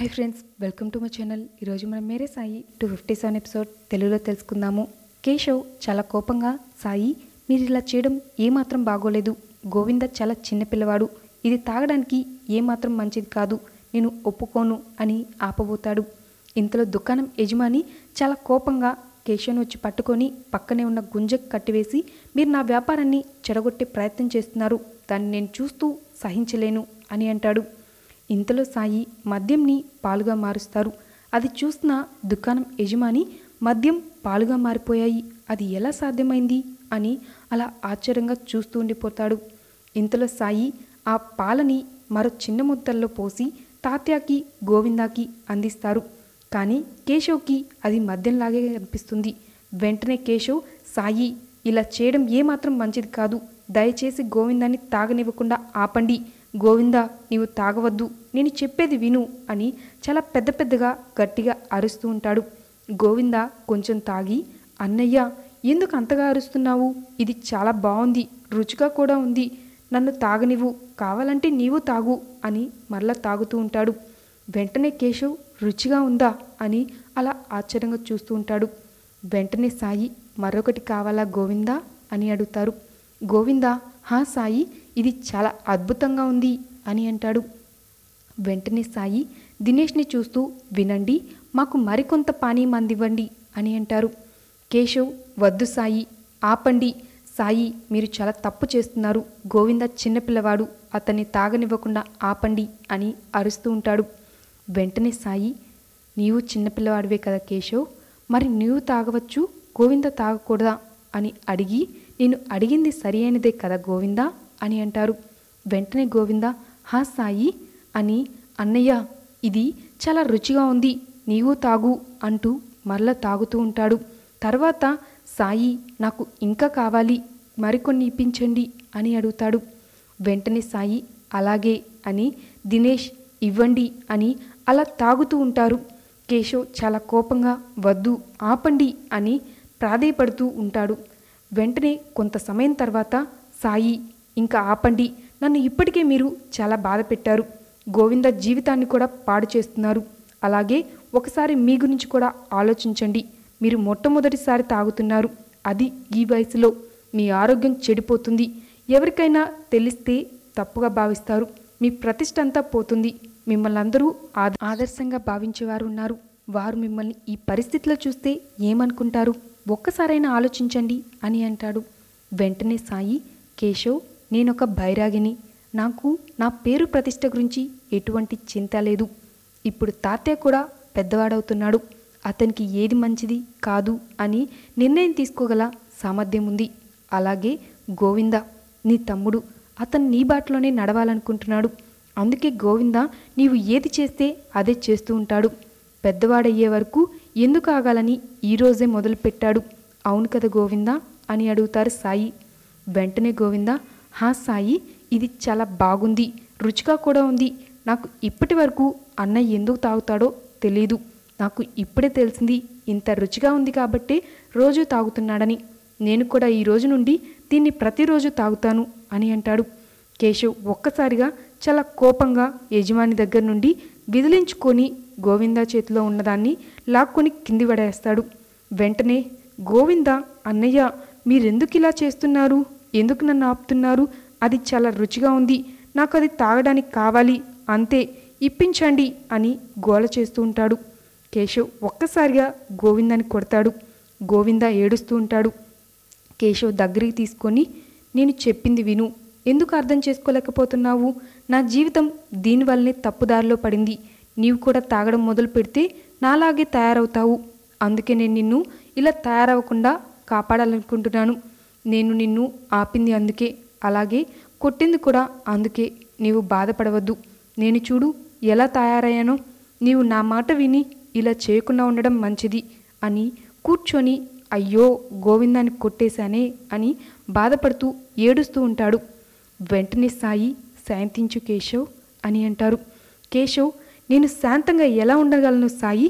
hi friends welcome to my channel ఈరోజు మనం Mere Sai two fifty seven episode తెలుగులో తెలుసుకుందాము కేశవ్ చాలా కోపంగా సాయి మీరు ఇలా చేయడం ఏమాత్రం బాగోలేదు గోవింద చాలా చిన్నపిల్లవాడు ఇది తాగడానికి ఏమాత్రం మంచిది కాదు నేను ఒప్పుకోను అని ఆపబోతాడు ఇంతలో దుకాణం యజమాని చాలా కోపంగా కేశవ్ను వచ్చి పట్టుకొని పక్కనే ఉన్న గుంజకు కట్టివేసి మీరు నా వ్యాపారాన్ని చెడగొట్టే ప్రయత్నం చేస్తున్నారు దాన్ని నేను చూస్తూ సహించలేను అని అంటాడు ఇంతలో సాయి మద్యంని పాలుగా మారుస్తారు అది చూసిన దుకాణం యజమాని మద్యం పాలుగా మారిపోయాయి అది ఎలా సాధ్యమైంది అని అలా ఆశ్చర్యంగా చూస్తూ ఉండిపోతాడు ఇంతలో సాయి ఆ పాలని మరో చిన్న ముద్దల్లో పోసి తాత్యాకి గోవిందాకి అందిస్తారు కానీ కేశవ్కి అది మద్యంలాగే అనిపిస్తుంది వెంటనే కేశవ్ సాయి ఇలా చేయడం ఏమాత్రం మంచిది కాదు దయచేసి గోవిందాన్ని తాగనివ్వకుండా ఆపండి గోవిందా నీవు తాగవద్దు నేను చెప్పేది విను అని చాలా పెద్ద పెద్దగా గట్టిగా అరుస్తూ ఉంటాడు గోవింద కొంచెం తాగి అన్నయ్య ఎందుకు అంతగా అరుస్తున్నావు ఇది చాలా బాగుంది రుచిగా కూడా ఉంది నన్ను తాగనివ్వు కావాలంటే నీవు తాగు అని మరలా తాగుతూ ఉంటాడు వెంటనే కేశవ్ రుచిగా ఉందా అని అలా ఆశ్చర్యంగా చూస్తూ ఉంటాడు వెంటనే సాయి మరొకటి కావాలా గోవిందా అని అడుగుతారు గోవిందా హా సాయి ఇది చాలా అద్భుతంగా ఉంది అని అంటాడు వెంటనే సాయి దినేష్ని చూస్తూ వినండి మాకు మరికొంత పానీ మందివ్వండి అని అంటారు కేశవ్ వద్దు సాయి ఆపండి సాయి మీరు చాలా తప్పు చేస్తున్నారు గోవింద చిన్నపిల్లవాడు అతన్ని తాగనివ్వకుండా ఆపండి అని అరుస్తూ ఉంటాడు వెంటనే సాయి నీవు చిన్నపిల్లవాడివే కదా కేశవ్ మరి నీవు తాగవచ్చు గోవింద తాగకూడదా అని అడిగి నేను అడిగింది సరి అయినదే కదా గోవిందా అని అంటారు వెంటనే గోవిందా హా సాయి అని అన్నయ్య ఇది చాలా రుచిగా ఉంది నీవు తాగు అంటూ మరలా తాగుతూ ఉంటాడు తర్వాత సాయి నాకు ఇంకా కావాలి మరికొన్ని ఇప్పించండి అని అడుగుతాడు వెంటనే సాయి అలాగే అని దినేష్ ఇవ్వండి అని అలా తాగుతూ ఉంటారు కేశవ్ చాలా కోపంగా వద్దు ఆపండి అని ప్రాధేయపడుతూ ఉంటాడు వెంటనే కొంత సమయం తర్వాత సాయి ఇంకా ఆపండి నన్ను ఇప్పటికే మీరు చాలా బాధ పెట్టారు గోవింద జీవితాన్ని కూడా పాడు చేస్తున్నారు అలాగే ఒకసారి మీ గురించి కూడా ఆలోచించండి మీరు మొట్టమొదటిసారి తాగుతున్నారు అది ఈ వయసులో మీ ఆరోగ్యం చెడిపోతుంది ఎవరికైనా తెలిస్తే తప్పుగా భావిస్తారు మీ ప్రతిష్ట అంతా పోతుంది మిమ్మల్ని అందరూ ఆదర్శంగా భావించేవారు ఉన్నారు వారు మిమ్మల్ని ఈ పరిస్థితిలో చూస్తే ఏమనుకుంటారు ఒక్కసారైనా ఆలోచించండి అని అంటాడు వెంటనే సాయి కేశవ్ నేనొక బైరాగిని నాకు నా పేరు ప్రతిష్ట గురించి ఎటువంటి చింత లేదు ఇప్పుడు తాతయ్య కూడా పెద్దవాడవుతున్నాడు అతనికి ఏది మంచిది కాదు అని నిర్ణయం తీసుకోగల సామర్థ్యం ఉంది అలాగే గోవింద నీ తమ్ముడు అతను నీ బాటలోనే నడవాలనుకుంటున్నాడు అందుకే గోవింద నీవు ఏది చేస్తే అదే చేస్తూ ఉంటాడు పెద్దవాడయ్యే వరకు ఎందుకు ఆగాలని ఈరోజే మొదలుపెట్టాడు అవును కదా గోవిందా అని అడుగుతారు సాయి వెంటనే గోవిందా హా సాయి ఇది చాలా బాగుంది రుచిగా కూడా ఉంది నాకు ఇప్పటి వరకు అన్నయ్య ఎందుకు తాగుతాడో తెలీదు నాకు ఇప్పుడే తెలిసింది ఇంత రుచిగా ఉంది కాబట్టి రోజు తాగుతున్నాడని నేను కూడా ఈ రోజు నుండి దీన్ని ప్రతిరోజు తాగుతాను అని అంటాడు కేశవ్ ఒక్కసారిగా చాలా కోపంగా యజమాని దగ్గర నుండి విదిలించుకొని గోవింద చేతిలో ఉన్నదాన్ని లాక్కొని కింది పడేస్తాడు వెంటనే గోవింద అన్నయ్య మీరెందుకు ఇలా చేస్తున్నారు ఎందుకు నన్ను ఆపుతున్నారు అది చాలా రుచిగా ఉంది నాకు అది తాగడానికి కావాలి అంతే ఇప్పించండి అని గోల చేస్తూ ఉంటాడు కేశవ్ ఒక్కసారిగా గోవిందాన్ని కొడతాడు గోవింద ఏడుస్తూ ఉంటాడు కేశవ్ దగ్గరికి తీసుకొని నేను చెప్పింది విను ఎందుకు అర్థం చేసుకోలేకపోతున్నావు నా జీవితం దీనివల్లనే తప్పుదారిలో పడింది నీవు కూడా తాగడం మొదలు పెడితే నాలాగే తయారవుతావు అందుకే నేను నిన్ను ఇలా తయారవ్వకుండా కాపాడాలనుకుంటున్నాను నేను నిన్ను ఆపింది అందుకే అలాగే కొట్టింది కూడా అందుకే నీవు బాధపడవద్దు నేను చూడు ఎలా తయారయ్యానో నీవు నా మాట విని ఇలా చేయకుండా ఉండడం మంచిది అని కూర్చొని అయ్యో గోవిందాన్ని కొట్టేశానే అని బాధపడుతూ ఏడుస్తూ ఉంటాడు వెంటనే సాయి శాంతించు కేశవ్ అని అంటారు కేశవ్ నేను శాంతంగా ఎలా ఉండగలను సాయి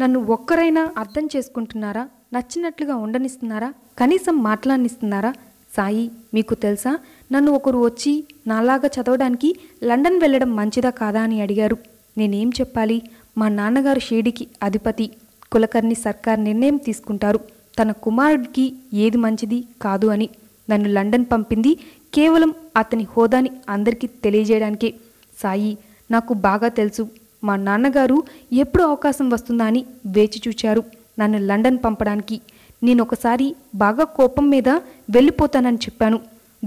నన్ను ఒక్కరైనా అర్థం చేసుకుంటున్నారా నచ్చినట్లుగా ఉండనిస్తున్నారా కనీసం మాట్లాడినిస్తున్నారా సాయి మీకు తెలుసా నన్ను ఒకరు వచ్చి నాలాగా చదవడానికి లండన్ వెళ్ళడం మంచిదా కాదా అని అడిగారు నేనేం చెప్పాలి మా నాన్నగారు షేడికి అధిపతి కులకర్ణి సర్కార్ నిర్ణయం తీసుకుంటారు తన కుమారుడికి ఏది మంచిది కాదు అని నన్ను లండన్ పంపింది కేవలం అతని హోదాని అందరికీ తెలియజేయడానికే సాయి నాకు బాగా తెలుసు మా నాన్నగారు ఎప్పుడు అవకాశం వస్తుందా అని వేచి చూచారు నన్ను లండన్ పంపడానికి నేను ఒకసారి బాగా కోపం మీద వెళ్ళిపోతానని చెప్పాను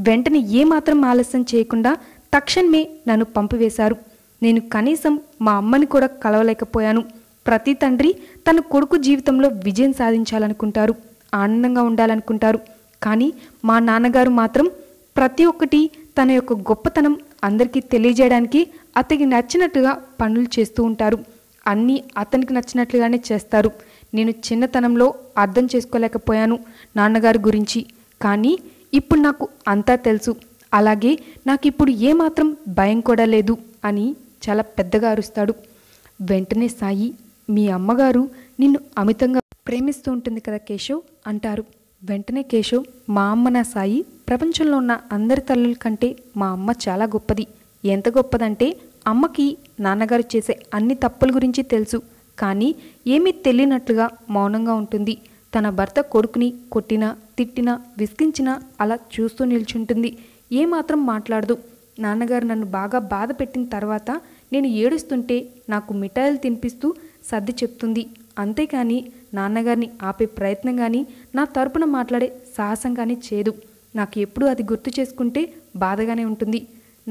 వెంటనే ఏమాత్రం ఆలస్యం చేయకుండా తక్షణమే నన్ను పంపివేశారు నేను కనీసం మా అమ్మని కూడా కలవలేకపోయాను ప్రతి తండ్రి తన కొడుకు జీవితంలో విజయం సాధించాలనుకుంటారు ఆనందంగా ఉండాలనుకుంటారు కానీ మా నాన్నగారు మాత్రం ప్రతి ఒక్కటి తన యొక్క గొప్పతనం అందరికీ తెలియజేయడానికి అతనికి నచ్చినట్టుగా పనులు చేస్తూ ఉంటారు అన్నీ అతనికి నచ్చినట్లుగానే చేస్తారు నేను చిన్నతనంలో అర్థం చేసుకోలేకపోయాను నాన్నగారి గురించి కానీ ఇప్పుడు నాకు అంతా తెలుసు అలాగే నాకు ఇప్పుడు ఏమాత్రం భయం కూడా లేదు అని చాలా పెద్దగా అరుస్తాడు వెంటనే సాయి మీ అమ్మగారు నిన్ను అమితంగా ప్రేమిస్తూ ఉంటుంది కదా కేశవ్ అంటారు వెంటనే కేశవ్ మా అమ్మ నా సాయి ప్రపంచంలో ఉన్న అందరి తల్లుల కంటే మా అమ్మ చాలా గొప్పది ఎంత గొప్పదంటే అమ్మకి నాన్నగారు చేసే అన్ని తప్పుల గురించి తెలుసు కానీ ఏమీ తెలియనట్లుగా మౌనంగా ఉంటుంది తన భర్త కొడుకుని కొట్టినా తిట్టినా విసిగించినా అలా చూస్తూ నిల్చుంటుంది ఏమాత్రం మాట్లాడదు నాన్నగారు నన్ను బాగా బాధ పెట్టిన తర్వాత నేను ఏడుస్తుంటే నాకు మిఠాయిలు తినిపిస్తూ సర్ది చెప్తుంది అంతేకాని నాన్నగారిని ఆపే ప్రయత్నం కానీ నా తరపున మాట్లాడే సాహసం కానీ చేయదు నాకు ఎప్పుడూ అది గుర్తు చేసుకుంటే బాధగానే ఉంటుంది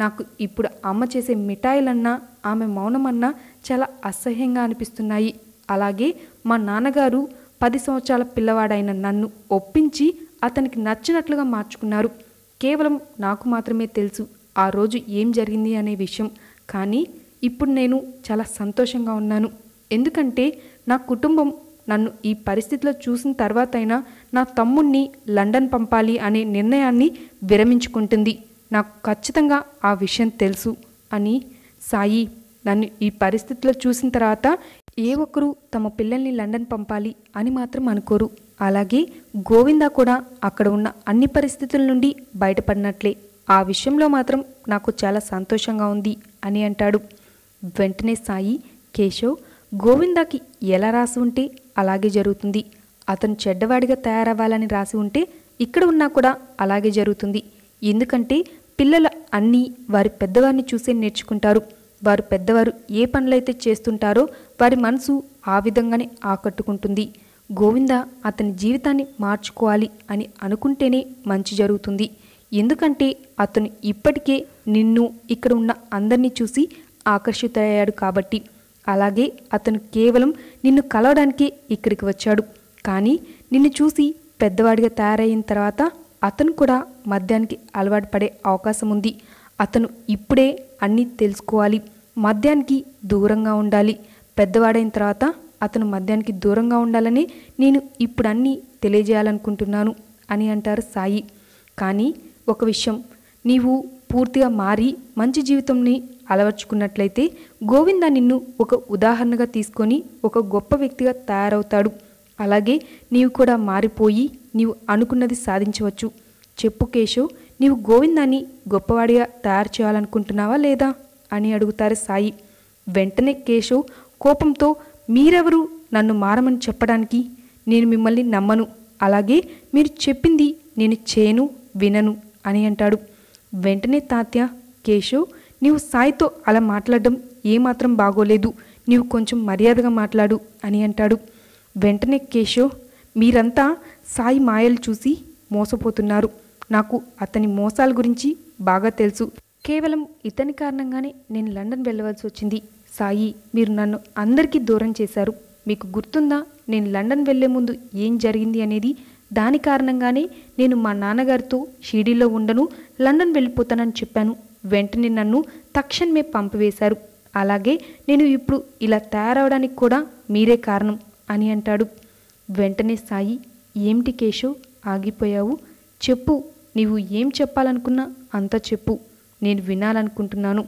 నాకు ఇప్పుడు అమ్మ చేసే మిఠాయిలన్నా ఆమె మౌనమన్నా చాలా అసహ్యంగా అనిపిస్తున్నాయి అలాగే మా నాన్నగారు పది సంవత్సరాల పిల్లవాడైన నన్ను ఒప్పించి అతనికి నచ్చినట్లుగా మార్చుకున్నారు కేవలం నాకు మాత్రమే తెలుసు ఆ రోజు ఏం జరిగింది అనే విషయం కానీ ఇప్పుడు నేను చాలా సంతోషంగా ఉన్నాను ఎందుకంటే నా కుటుంబం నన్ను ఈ పరిస్థితిలో చూసిన తర్వాతైనా నా తమ్ముణ్ణి లండన్ పంపాలి అనే నిర్ణయాన్ని విరమించుకుంటుంది నాకు ఖచ్చితంగా ఆ విషయం తెలుసు అని సాయి నన్ను ఈ పరిస్థితిలో చూసిన తర్వాత ఏ ఒక్కరూ తమ పిల్లల్ని లండన్ పంపాలి అని మాత్రం అనుకోరు అలాగే గోవింద కూడా అక్కడ ఉన్న అన్ని పరిస్థితుల నుండి బయటపడినట్లే ఆ విషయంలో మాత్రం నాకు చాలా సంతోషంగా ఉంది అని అంటాడు వెంటనే సాయి కేశవ్ గోవిందాకి ఎలా రాసి ఉంటే అలాగే జరుగుతుంది అతను చెడ్డవాడిగా తయారవ్వాలని రాసి ఉంటే ఇక్కడ ఉన్నా కూడా అలాగే జరుగుతుంది ఎందుకంటే పిల్లల అన్నీ వారి పెద్దవారిని చూసే నేర్చుకుంటారు వారు పెద్దవారు ఏ పనులైతే చేస్తుంటారో వారి మనసు ఆ విధంగానే ఆకట్టుకుంటుంది గోవింద అతని జీవితాన్ని మార్చుకోవాలి అని అనుకుంటేనే మంచి జరుగుతుంది ఎందుకంటే అతను ఇప్పటికే నిన్ను ఇక్కడ ఉన్న అందరినీ చూసి ఆకర్షితయ్యాడు కాబట్టి అలాగే అతను కేవలం నిన్ను కలవడానికే ఇక్కడికి వచ్చాడు కానీ నిన్ను చూసి పెద్దవాడిగా తయారైన తర్వాత అతను కూడా మద్యానికి అలవాటు పడే అవకాశం ఉంది అతను ఇప్పుడే అన్నీ తెలుసుకోవాలి మద్యానికి దూరంగా ఉండాలి పెద్దవాడైన తర్వాత అతను మద్యానికి దూరంగా ఉండాలని నేను ఇప్పుడు అన్నీ తెలియజేయాలనుకుంటున్నాను అని అంటారు సాయి కానీ ఒక విషయం నీవు పూర్తిగా మారి మంచి జీవితంని అలవర్చుకున్నట్లయితే గోవింద నిన్ను ఒక ఉదాహరణగా తీసుకొని ఒక గొప్ప వ్యక్తిగా తయారవుతాడు అలాగే నీవు కూడా మారిపోయి నీవు అనుకున్నది సాధించవచ్చు చెప్పు కేశవ్ నీవు గోవిందాన్ని గొప్పవాడిగా తయారు చేయాలనుకుంటున్నావా లేదా అని అడుగుతారు సాయి వెంటనే కేశవ్ కోపంతో మీరెవరు నన్ను మారమని చెప్పడానికి నేను మిమ్మల్ని నమ్మను అలాగే మీరు చెప్పింది నేను చేయను వినను అని అంటాడు వెంటనే తాత్య కేశవ్ నీవు సాయితో అలా మాట్లాడడం ఏమాత్రం బాగోలేదు నీవు కొంచెం మర్యాదగా మాట్లాడు అని అంటాడు వెంటనే కేశవ్ మీరంతా సాయి మాయలు చూసి మోసపోతున్నారు నాకు అతని మోసాల గురించి బాగా తెలుసు కేవలం ఇతని కారణంగానే నేను లండన్ వెళ్ళవలసి వచ్చింది సాయి మీరు నన్ను అందరికీ దూరం చేశారు మీకు గుర్తుందా నేను లండన్ వెళ్లే ముందు ఏం జరిగింది అనేది దాని కారణంగానే నేను మా నాన్నగారితో షీడీలో ఉండను లండన్ వెళ్ళిపోతానని చెప్పాను వెంటనే నన్ను తక్షణమే పంపివేశారు అలాగే నేను ఇప్పుడు ఇలా తయారవడానికి కూడా మీరే కారణం అని అంటాడు వెంటనే సాయి ఏమిటి కేశవ్ ఆగిపోయావు చెప్పు నీవు ఏం చెప్పాలనుకున్నా అంతా చెప్పు నేను వినాలనుకుంటున్నాను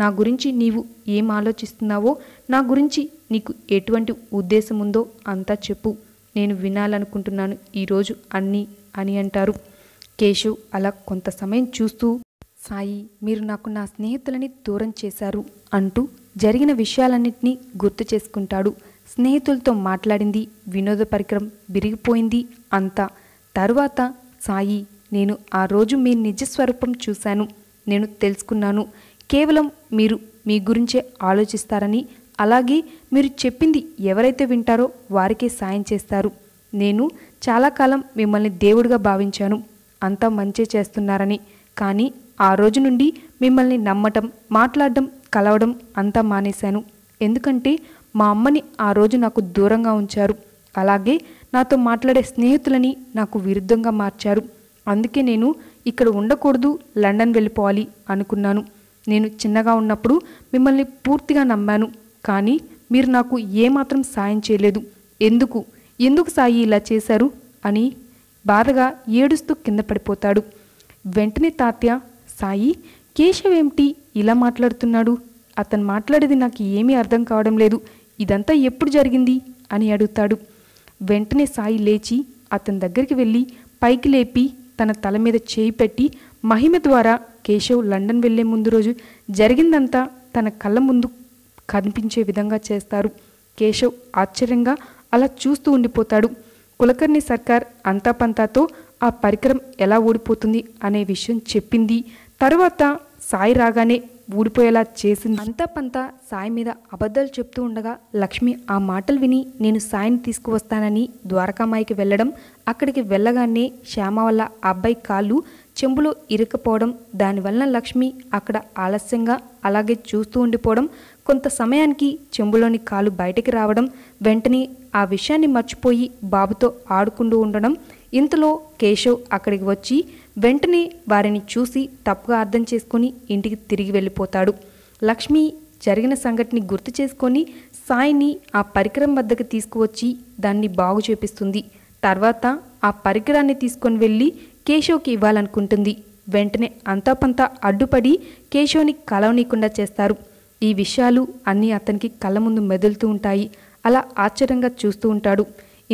నా గురించి నీవు ఏం ఆలోచిస్తున్నావో నా గురించి నీకు ఎటువంటి ఉద్దేశం ఉందో అంతా చెప్పు నేను వినాలనుకుంటున్నాను ఈరోజు అన్నీ అని అంటారు కేశవ్ అలా కొంత సమయం చూస్తూ సాయి మీరు నాకు నా స్నేహితులని దూరం చేశారు అంటూ జరిగిన విషయాలన్నింటినీ గుర్తు చేసుకుంటాడు స్నేహితులతో మాట్లాడింది వినోద పరికరం విరిగిపోయింది అంతా తరువాత సాయి నేను ఆ రోజు మీ నిజస్వరూపం చూశాను నేను తెలుసుకున్నాను కేవలం మీరు మీ గురించే ఆలోచిస్తారని అలాగే మీరు చెప్పింది ఎవరైతే వింటారో వారికే సాయం చేస్తారు నేను చాలా కాలం మిమ్మల్ని దేవుడిగా భావించాను అంతా మంచి చేస్తున్నారని కానీ ఆ రోజు నుండి మిమ్మల్ని నమ్మటం మాట్లాడడం కలవడం అంతా మానేశాను ఎందుకంటే మా అమ్మని ఆ రోజు నాకు దూరంగా ఉంచారు అలాగే నాతో మాట్లాడే స్నేహితులని నాకు విరుద్ధంగా మార్చారు అందుకే నేను ఇక్కడ ఉండకూడదు లండన్ వెళ్ళిపోవాలి అనుకున్నాను నేను చిన్నగా ఉన్నప్పుడు మిమ్మల్ని పూర్తిగా నమ్మాను కానీ మీరు నాకు ఏమాత్రం సాయం చేయలేదు ఎందుకు ఎందుకు సాయి ఇలా చేశారు అని బాధగా ఏడుస్తూ కింద పడిపోతాడు వెంటనే తాత్య సాయి కేశవ్ ఏమిటి ఇలా మాట్లాడుతున్నాడు అతను మాట్లాడేది నాకు ఏమీ అర్థం కావడం లేదు ఇదంతా ఎప్పుడు జరిగింది అని అడుగుతాడు వెంటనే సాయి లేచి అతని దగ్గరికి వెళ్ళి పైకి లేపి తన తల మీద చేయి పెట్టి మహిమ ద్వారా కేశవ్ లండన్ వెళ్లే ముందు రోజు జరిగిందంతా తన కళ్ళ ముందు కనిపించే విధంగా చేస్తారు కేశవ్ ఆశ్చర్యంగా అలా చూస్తూ ఉండిపోతాడు కులకర్ణి సర్కార్ అంతాపంతాతో ఆ పరికరం ఎలా ఓడిపోతుంది అనే విషయం చెప్పింది తర్వాత సాయి రాగానే ఊడిపోయేలా చేసింది అంతా పంత సాయి మీద అబద్ధాలు చెప్తూ ఉండగా లక్ష్మి ఆ మాటలు విని నేను సాయిని తీసుకువస్తానని ద్వారకామాయికి వెళ్ళడం అక్కడికి వెళ్ళగానే శ్యామ వల్ల అబ్బాయి కాళ్ళు చెంబులో ఇరకపోవడం దానివలన లక్ష్మి అక్కడ ఆలస్యంగా అలాగే చూస్తూ ఉండిపోవడం కొంత సమయానికి చెంబులోని కాలు బయటకి రావడం వెంటనే ఆ విషయాన్ని మర్చిపోయి బాబుతో ఆడుకుంటూ ఉండడం ఇంతలో కేశవ్ అక్కడికి వచ్చి వెంటనే వారిని చూసి తప్పుగా అర్థం చేసుకుని ఇంటికి తిరిగి వెళ్ళిపోతాడు లక్ష్మి జరిగిన సంఘటనని గుర్తు చేసుకొని సాయిని ఆ పరికరం వద్దకు తీసుకువచ్చి దాన్ని బాగు చేపిస్తుంది తర్వాత ఆ పరికరాన్ని తీసుకొని వెళ్ళి కేశవ్కి ఇవ్వాలనుకుంటుంది వెంటనే అంతాపంతా అడ్డుపడి కేశవ్ని కలవనీయకుండా చేస్తారు ఈ విషయాలు అన్నీ అతనికి కళ్ళ ముందు మెదులుతూ ఉంటాయి అలా ఆశ్చర్యంగా చూస్తూ ఉంటాడు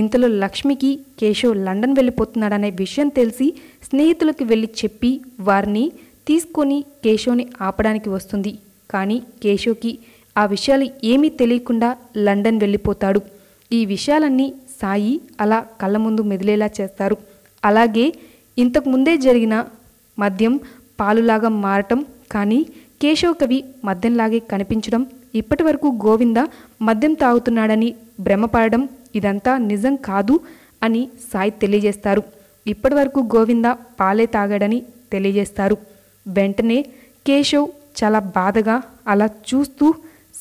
ఇంతలో లక్ష్మికి కేశవ్ లండన్ వెళ్ళిపోతున్నాడనే విషయం తెలిసి స్నేహితులకు వెళ్ళి చెప్పి వారిని తీసుకొని కేశవ్ని ఆపడానికి వస్తుంది కానీ కేశవ్కి ఆ విషయాలు ఏమీ తెలియకుండా లండన్ వెళ్ళిపోతాడు ఈ విషయాలన్నీ సాయి అలా కళ్ళ ముందు మెదిలేలా చేస్తారు అలాగే ఇంతకుముందే జరిగిన మద్యం పాలులాగా మారటం కానీ కేశవ్ కవి మద్యంలాగే కనిపించడం ఇప్పటి వరకు గోవింద మద్యం తాగుతున్నాడని భ్రమపడడం ఇదంతా నిజం కాదు అని సాయి తెలియజేస్తారు ఇప్పటివరకు గోవింద పాలే తాగాడని తెలియజేస్తారు వెంటనే కేశవ్ చాలా బాధగా అలా చూస్తూ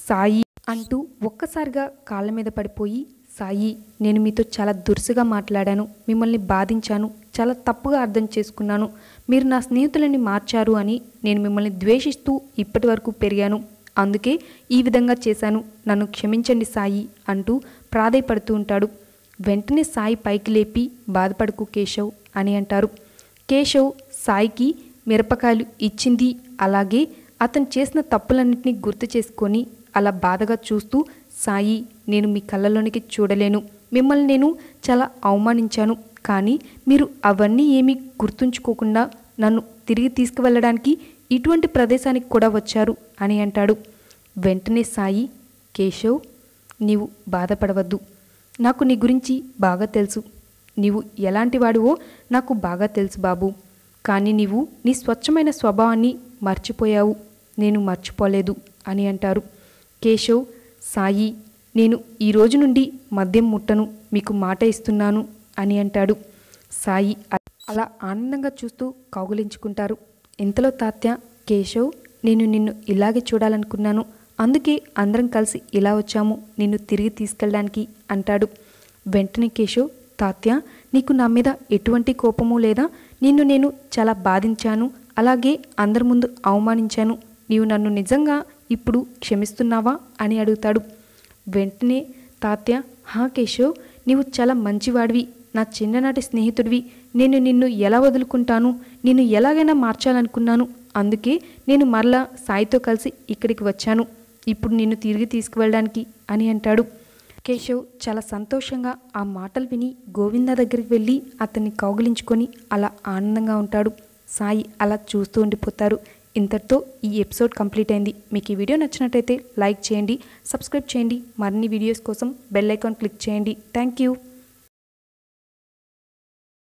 సాయి అంటూ ఒక్కసారిగా కాళ్ళ మీద పడిపోయి సాయి నేను మీతో చాలా దురుసుగా మాట్లాడాను మిమ్మల్ని బాధించాను చాలా తప్పుగా అర్థం చేసుకున్నాను మీరు నా స్నేహితులని మార్చారు అని నేను మిమ్మల్ని ద్వేషిస్తూ ఇప్పటి వరకు పెరిగాను అందుకే ఈ విధంగా చేశాను నన్ను క్షమించండి సాయి అంటూ ప్రాధేయపడుతూ ఉంటాడు వెంటనే సాయి పైకి లేపి బాధపడకు కేశవ్ అని అంటారు కేశవ్ సాయికి మిరపకాయలు ఇచ్చింది అలాగే అతను చేసిన తప్పులన్నింటినీ గుర్తు చేసుకొని అలా బాధగా చూస్తూ సాయి నేను మీ కళ్ళలోనికి చూడలేను మిమ్మల్ని నేను చాలా అవమానించాను కానీ మీరు అవన్నీ ఏమీ గుర్తుంచుకోకుండా నన్ను తిరిగి తీసుకువెళ్ళడానికి ఇటువంటి ప్రదేశానికి కూడా వచ్చారు అని అంటాడు వెంటనే సాయి కేశవ్ నీవు బాధపడవద్దు నాకు నీ గురించి బాగా తెలుసు నీవు ఎలాంటి వాడివో నాకు బాగా తెలుసు బాబు కానీ నీవు నీ స్వచ్ఛమైన స్వభావాన్ని మర్చిపోయావు నేను మర్చిపోలేదు అని అంటారు కేశవ్ సాయి నేను ఈ రోజు నుండి మద్యం ముట్టను మీకు మాట ఇస్తున్నాను అని అంటాడు సాయి అలా ఆనందంగా చూస్తూ కౌగులించుకుంటారు ఇంతలో తాత్య కేశవ్ నేను నిన్ను ఇలాగే చూడాలనుకున్నాను అందుకే అందరం కలిసి ఇలా వచ్చాము నిన్ను తిరిగి తీసుకెళ్ళడానికి అంటాడు వెంటనే కేశవ్ తాత్య నీకు నా మీద ఎటువంటి కోపము లేదా నిన్ను నేను చాలా బాధించాను అలాగే అందరి ముందు అవమానించాను నీవు నన్ను నిజంగా ఇప్పుడు క్షమిస్తున్నావా అని అడుగుతాడు వెంటనే తాత్య హా కేశవ్ నీవు చాలా మంచివాడివి నా చిన్ననాటి స్నేహితుడివి నేను నిన్ను ఎలా వదులుకుంటాను నిన్ను ఎలాగైనా మార్చాలనుకున్నాను అందుకే నేను మరలా సాయితో కలిసి ఇక్కడికి వచ్చాను ఇప్పుడు నిన్ను తిరిగి తీసుకువెళ్ళడానికి అని అంటాడు కేశవ్ చాలా సంతోషంగా ఆ మాటలు విని గోవింద దగ్గరికి వెళ్ళి అతన్ని కౌగిలించుకొని అలా ఆనందంగా ఉంటాడు సాయి అలా చూస్తూ ఉండిపోతారు ఇంతటితో ఈ ఎపిసోడ్ కంప్లీట్ అయింది మీకు ఈ వీడియో నచ్చినట్టయితే లైక్ చేయండి సబ్స్క్రైబ్ చేయండి మరిన్ని వీడియోస్ కోసం బెల్ ఐకాన్ క్లిక్ చేయండి థ్యాంక్ యూ